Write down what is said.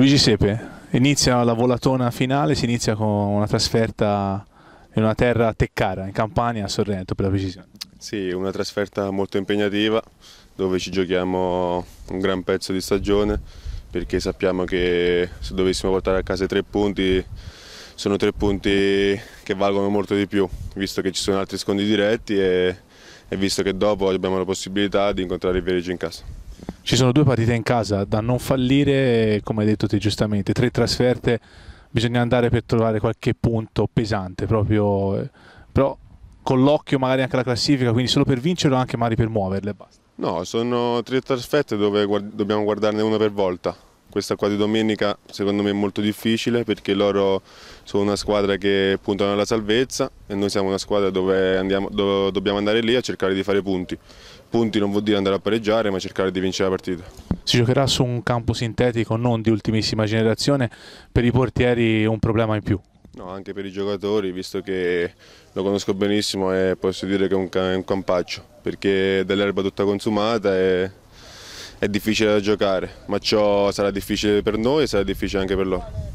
Luigi Sepe, inizia la volatona finale, si inizia con una trasferta in una terra teccara, in Campania, a Sorrento per la precisione. Sì, una trasferta molto impegnativa dove ci giochiamo un gran pezzo di stagione perché sappiamo che se dovessimo portare a casa i tre punti sono tre punti che valgono molto di più visto che ci sono altri scondi diretti e, e visto che dopo abbiamo la possibilità di incontrare il Viareggio in casa. Ci sono due partite in casa da non fallire, come hai detto te giustamente, tre trasferte, bisogna andare per trovare qualche punto pesante proprio, eh. però con l'occhio magari anche alla classifica, quindi solo per o anche magari per muoverle. Basta. No, sono tre trasferte dove guard dobbiamo guardarne una per volta questa qua di domenica secondo me è molto difficile perché loro sono una squadra che puntano alla salvezza e noi siamo una squadra dove, andiamo, dove dobbiamo andare lì a cercare di fare punti. Punti non vuol dire andare a pareggiare ma cercare di vincere la partita. Si giocherà su un campo sintetico non di ultimissima generazione, per i portieri un problema in più. No, anche per i giocatori, visto che lo conosco benissimo e posso dire che è un, campaccio, perché è dell'erba tutta consumata e è difficile da giocare, ma ciò sarà difficile per noi e sarà difficile anche per loro.